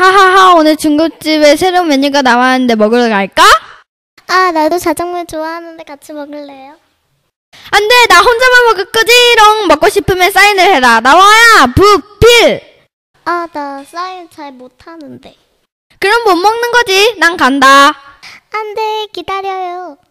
하하하 오늘 중국집에 새로운 메뉴가 나왔는데 먹으러 갈까? 아 나도 자장면 좋아하는데 같이 먹을래요? 안돼 나 혼자만 먹을 거지롱 먹고 싶으면 사인을 해라 나와야 부필 아 나 사인 잘 못하는데 그럼 못 먹는 거지 난 간다 안돼 기다려요